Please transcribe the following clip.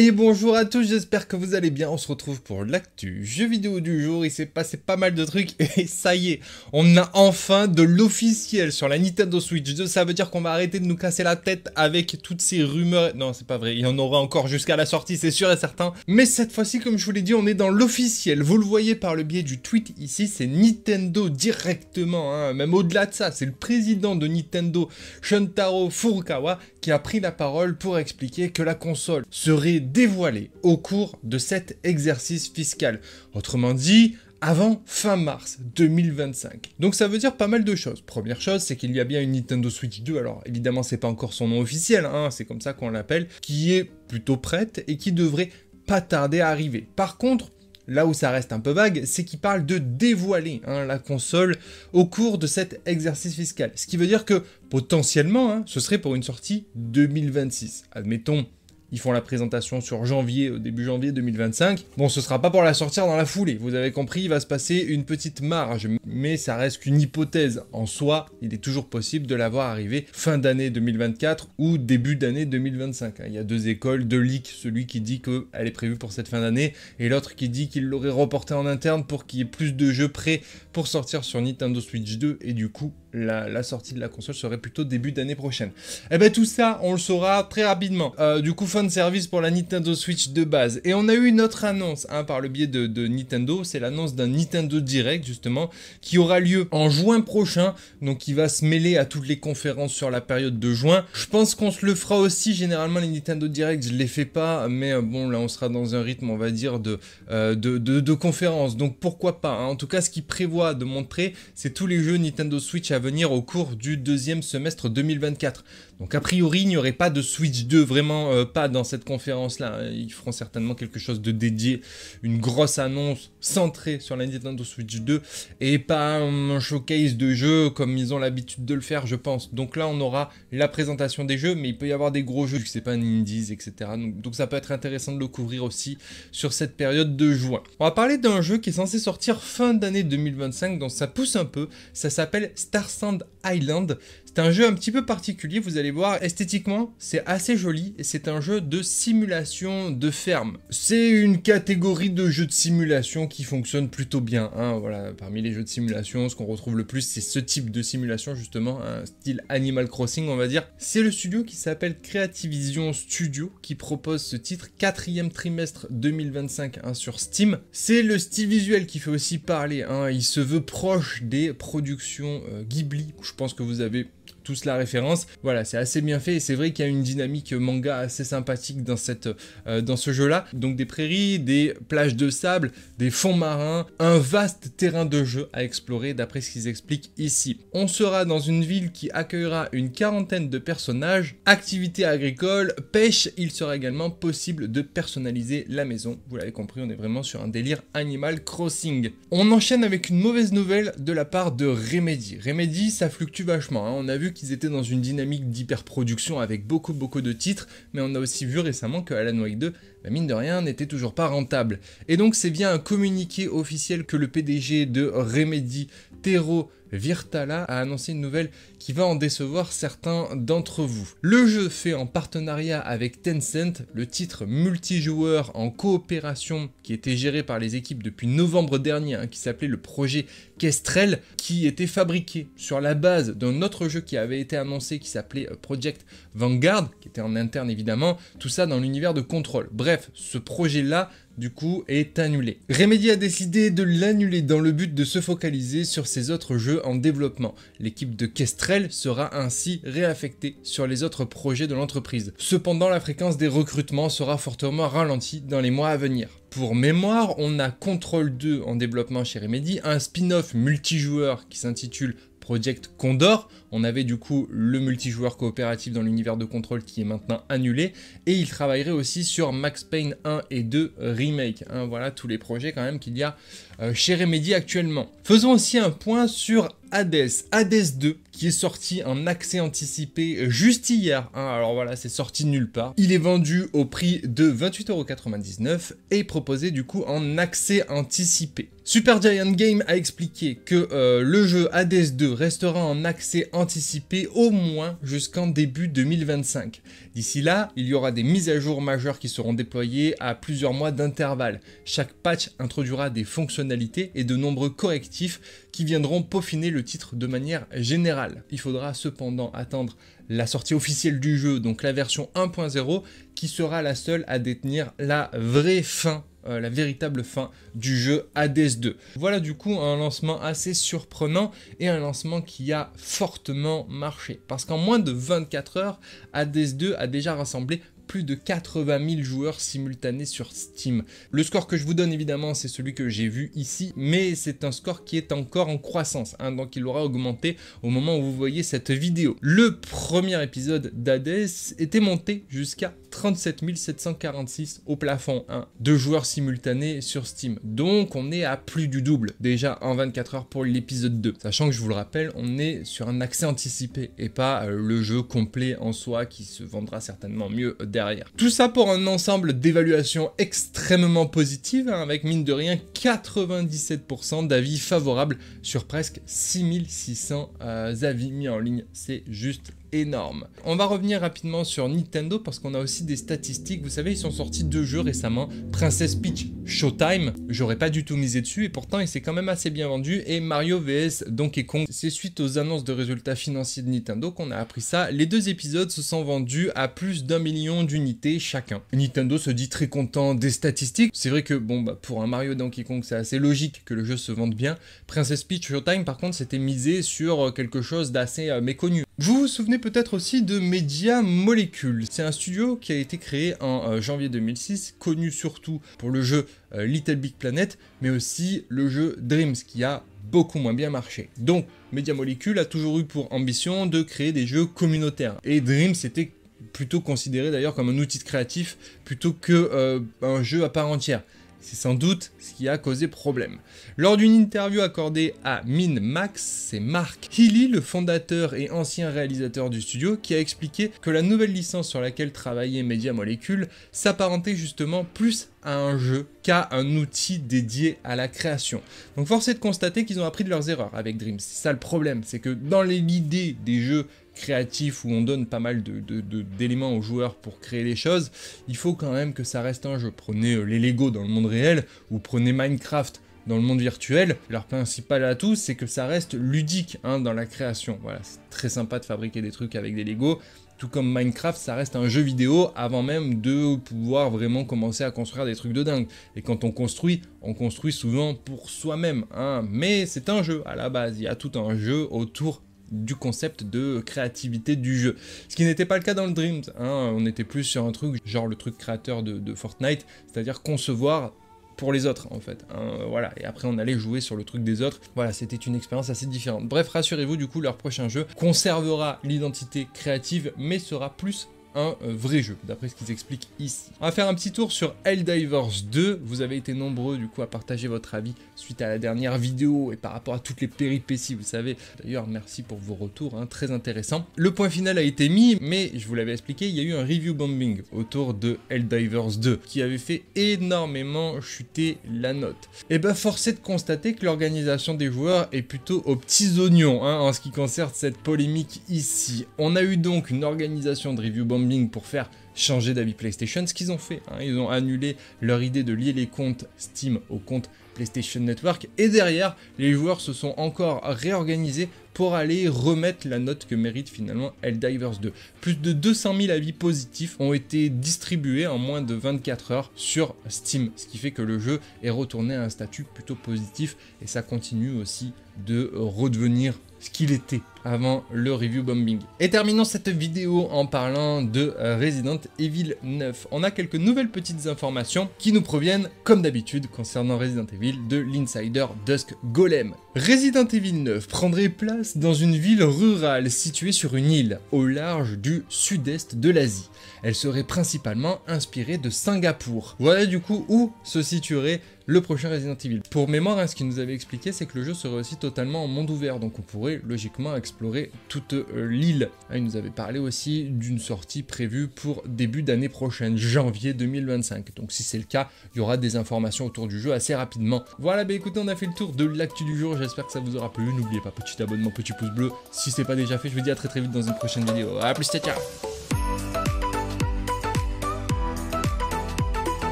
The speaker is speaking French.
Et bonjour à tous, j'espère que vous allez bien, on se retrouve pour l'actu jeu vidéo du jour, il s'est passé pas mal de trucs et ça y est, on a enfin de l'officiel sur la Nintendo Switch 2, ça veut dire qu'on va arrêter de nous casser la tête avec toutes ces rumeurs, non c'est pas vrai, il y en aura encore jusqu'à la sortie c'est sûr et certain, mais cette fois-ci comme je vous l'ai dit on est dans l'officiel, vous le voyez par le biais du tweet ici, c'est Nintendo directement, hein. même au-delà de ça, c'est le président de Nintendo Shuntaro Furukawa qui a pris la parole pour expliquer que la console serait dévoilée au cours de cet exercice fiscal. Autrement dit, avant fin mars 2025. Donc ça veut dire pas mal de choses. Première chose, c'est qu'il y a bien une Nintendo Switch 2, alors évidemment c'est pas encore son nom officiel, hein. c'est comme ça qu'on l'appelle, qui est plutôt prête et qui devrait pas tarder à arriver. Par contre, là où ça reste un peu vague, c'est qu'il parle de dévoiler hein, la console au cours de cet exercice fiscal. Ce qui veut dire que potentiellement, hein, ce serait pour une sortie 2026. Admettons ils font la présentation sur janvier, au euh, début janvier 2025. Bon, ce sera pas pour la sortir dans la foulée, vous avez compris, il va se passer une petite marge, mais ça reste qu'une hypothèse. En soi, il est toujours possible de l'avoir arrivé fin d'année 2024 ou début d'année 2025. Hein. Il y a deux écoles, deux leaks, celui qui dit qu'elle est prévue pour cette fin d'année et l'autre qui dit qu'il l'aurait reportée en interne pour qu'il y ait plus de jeux prêts pour sortir sur Nintendo Switch 2 et du coup la, sortie de la console serait plutôt début d'année prochaine. Et eh ben tout ça, on le saura très rapidement. Euh, du coup, fun service pour la Nintendo Switch de base. Et on a eu une autre annonce hein, par le biais de, Nintendo. C'est l'annonce d'un Nintendo Direct justement qui aura lieu en juin prochain. Donc qui va se mêler à toutes les conférences sur la période de juin. Je pense qu'on se le fera aussi. Généralement les Nintendo Direct, je les fais pas, mais euh, bon là on sera dans un rythme, on va dire de euh, conférences. Donc pourquoi pas. Hein. En tout cas, ce qu'ils prévoit de montrer, c'est tous les jeux Nintendo Switch venir au cours du deuxième semestre 2024. Donc a priori, il n'y aurait pas de Switch 2, vraiment euh, pas dans cette conférence-là. Ils feront certainement quelque chose de dédié, une grosse annonce centrée sur la Nintendo Switch 2 et pas un showcase de jeux comme ils ont l'habitude de le faire, je pense. Donc là, on aura la présentation des jeux, mais il peut y avoir des gros jeux, c'est pas un indies, etc. Donc, donc ça peut être intéressant de le couvrir aussi sur cette période de juin. On va parler d'un jeu qui est censé sortir fin d'année 2025, donc ça pousse un peu. Ça s'appelle Star Sand Island. C'est un jeu un petit peu particulier, vous allez voir, esthétiquement c'est assez joli et c'est un jeu de simulation de ferme. C'est une catégorie de jeux de simulation qui fonctionne plutôt bien. Hein, voilà, parmi les jeux de simulation, ce qu'on retrouve le plus c'est ce type de simulation justement, un style Animal Crossing on va dire. C'est le studio qui s'appelle Creativision Studio qui propose ce titre quatrième trimestre 2025 hein, sur Steam. C'est le style visuel qui fait aussi parler, hein. il se veut proche des productions euh, Ghibli. Je pense que vous avez tous la référence. Voilà, c'est assez bien fait et c'est vrai qu'il y a une dynamique manga assez sympathique dans, cette, euh, dans ce jeu-là. Donc des prairies, des plages de sable, des fonds marins, un vaste terrain de jeu à explorer d'après ce qu'ils expliquent ici. On sera dans une ville qui accueillera une quarantaine de personnages, activités agricoles, pêche, il sera également possible de personnaliser la maison. Vous l'avez compris, on est vraiment sur un délire Animal Crossing. On enchaîne avec une mauvaise nouvelle de la part de Remedy. Remedy, ça fluctue vachement. Hein. On a vu qu'ils étaient dans une dynamique d'hyperproduction avec beaucoup beaucoup de titres, mais on a aussi vu récemment que Alan Wake 2 bah, mine de rien, n'était toujours pas rentable. Et donc c'est bien un communiqué officiel que le PDG de Remedy, Tero Virtala, a annoncé une nouvelle qui va en décevoir certains d'entre vous. Le jeu fait en partenariat avec Tencent, le titre multijoueur en coopération qui était géré par les équipes depuis novembre dernier, hein, qui s'appelait le projet Kestrel, qui était fabriqué sur la base d'un autre jeu qui avait été annoncé qui s'appelait euh, Project Vanguard, qui était en interne évidemment, tout ça dans l'univers de contrôle. Bref, Bref, ce projet-là, du coup, est annulé. Remedy a décidé de l'annuler dans le but de se focaliser sur ses autres jeux en développement. L'équipe de Kestrel sera ainsi réaffectée sur les autres projets de l'entreprise. Cependant, la fréquence des recrutements sera fortement ralentie dans les mois à venir. Pour mémoire, on a Control 2 en développement chez Remedy, un spin-off multijoueur qui s'intitule Project Condor on avait du coup le multijoueur coopératif dans l'univers de contrôle qui est maintenant annulé, et il travaillerait aussi sur Max Payne 1 et 2 Remake. Hein, voilà tous les projets quand même qu'il y a euh, chez Remedy actuellement. Faisons aussi un point sur Hades, Hades 2, qui est sorti en accès anticipé juste hier. Hein, alors voilà, c'est sorti nulle part. Il est vendu au prix de 28,99€ et proposé du coup en accès anticipé. Super Giant Game a expliqué que euh, le jeu Hades 2 restera en accès anticipé Anticiper au moins jusqu'en début 2025. D'ici là, il y aura des mises à jour majeures qui seront déployées à plusieurs mois d'intervalle. Chaque patch introduira des fonctionnalités et de nombreux correctifs qui viendront peaufiner le titre de manière générale. Il faudra cependant attendre la sortie officielle du jeu, donc la version 1.0, qui sera la seule à détenir la vraie fin euh, la véritable fin du jeu Hades 2. Voilà du coup un lancement assez surprenant et un lancement qui a fortement marché. Parce qu'en moins de 24 heures, Hades 2 a déjà rassemblé plus de 80 000 joueurs simultanés sur Steam. Le score que je vous donne évidemment c'est celui que j'ai vu ici, mais c'est un score qui est encore en croissance, hein. donc il aura augmenté au moment où vous voyez cette vidéo. Le premier épisode d'Hades était monté jusqu'à 37 746 au plafond 1. Hein. de joueurs simultanés sur Steam. Donc on est à plus du double déjà en 24 heures pour l'épisode 2. Sachant que je vous le rappelle, on est sur un accès anticipé et pas euh, le jeu complet en soi qui se vendra certainement mieux derrière. Tout ça pour un ensemble d'évaluations extrêmement positives hein, avec mine de rien 97% d'avis favorables sur presque 6600 euh, avis mis en ligne. C'est juste énorme. On va revenir rapidement sur Nintendo parce qu'on a aussi des statistiques. Vous savez, ils sont sortis deux jeux récemment, Princess Peach Showtime. J'aurais pas du tout misé dessus et pourtant il s'est quand même assez bien vendu. Et Mario vs Donkey Kong. C'est suite aux annonces de résultats financiers de Nintendo qu'on a appris ça. Les deux épisodes se sont vendus à plus d'un million d'unités chacun. Nintendo se dit très content des statistiques. C'est vrai que bon, bah, pour un Mario Donkey Kong, c'est assez logique que le jeu se vende bien. Princess Peach Showtime, par contre, c'était misé sur quelque chose d'assez euh, méconnu. Vous vous souvenez peut-être aussi de Media Molecule. C'est un studio qui a été créé en euh, janvier 2006, connu surtout pour le jeu euh, Little Big Planet, mais aussi le jeu Dreams qui a beaucoup moins bien marché. Donc, Media Molecule a toujours eu pour ambition de créer des jeux communautaires. Et Dreams était plutôt considéré d'ailleurs comme un outil créatif plutôt qu'un euh, jeu à part entière. C'est sans doute ce qui a causé problème. Lors d'une interview accordée à Min Max, c'est Mark Healy, le fondateur et ancien réalisateur du studio, qui a expliqué que la nouvelle licence sur laquelle travaillait Media Molecule s'apparentait justement plus à à un jeu qu'à un outil dédié à la création. Donc force est de constater qu'ils ont appris de leurs erreurs avec Dreams. C'est ça le problème, c'est que dans l'idée des jeux créatifs où on donne pas mal d'éléments de, d'éléments aux joueurs pour créer les choses, il faut quand même que ça reste un jeu. Prenez euh, les Lego dans le monde réel ou prenez Minecraft dans le monde virtuel, leur principal atout, c'est que ça reste ludique hein, dans la création. Voilà, c'est très sympa de fabriquer des trucs avec des Lego, tout comme Minecraft, ça reste un jeu vidéo avant même de pouvoir vraiment commencer à construire des trucs de dingue. Et quand on construit, on construit souvent pour soi-même. Hein. Mais c'est un jeu à la base. Il y a tout un jeu autour du concept de créativité du jeu. Ce qui n'était pas le cas dans le Dreams. Hein. On était plus sur un truc genre le truc créateur de, de Fortnite, c'est-à-dire concevoir pour les autres en fait. Hein, euh, voilà, et après on allait jouer sur le truc des autres. Voilà, c'était une expérience assez différente. Bref, rassurez-vous, du coup, leur prochain jeu conservera l'identité créative, mais sera plus un euh, vrai jeu, d'après ce qu'ils expliquent ici. On va faire un petit tour sur Helldivers 2. Vous avez été nombreux du coup à partager votre avis suite à la dernière vidéo et par rapport à toutes les péripéties, vous savez. D'ailleurs, merci pour vos retours, hein, très intéressant. Le point final a été mis, mais je vous l'avais expliqué, il y a eu un review bombing autour de Helldivers 2 qui avait fait énormément chuter la note. Et eh ben, force est de constater que l'organisation des joueurs est plutôt aux petits oignons hein, en ce qui concerne cette polémique ici. On a eu donc une organisation de review bombing pour faire changer d'avis PlayStation, ce qu'ils ont fait. Hein. Ils ont annulé leur idée de lier les comptes Steam aux comptes PlayStation Network. Et derrière, les joueurs se sont encore réorganisés pour aller remettre la note que mérite finalement Helldivers 2. Plus de 200 000 avis positifs ont été distribués en moins de 24 heures sur Steam, ce qui fait que le jeu est retourné à un statut plutôt positif et ça continue aussi de redevenir ce qu'il était avant le review bombing. Et terminons cette vidéo en parlant de Resident Evil 9. On a quelques nouvelles petites informations qui nous proviennent, comme d'habitude, concernant Resident Evil de l'insider Dusk Golem. Resident Evil 9 prendrait place dans une ville rurale située sur une île au large du sud-est de l'Asie. Elle serait principalement inspirée de Singapour. Voilà du coup où se situerait le prochain Resident Evil. Pour mémoire, hein, ce qu'il nous avait expliqué, c'est que le jeu serait aussi totalement en monde ouvert, donc on pourrait logiquement explorer toute euh, l'île. Hein, il nous avait parlé aussi d'une sortie prévue pour début d'année prochaine, janvier 2025. Donc si c'est le cas, il y aura des informations autour du jeu assez rapidement. Voilà, bah écoutez, on a fait le tour de l'actu du jour, j'espère que ça vous aura plu. N'oubliez pas, petit abonnement, petit pouce bleu si c'est pas déjà fait. Je vous dis à très très vite dans une prochaine vidéo. A plus, ciao ciao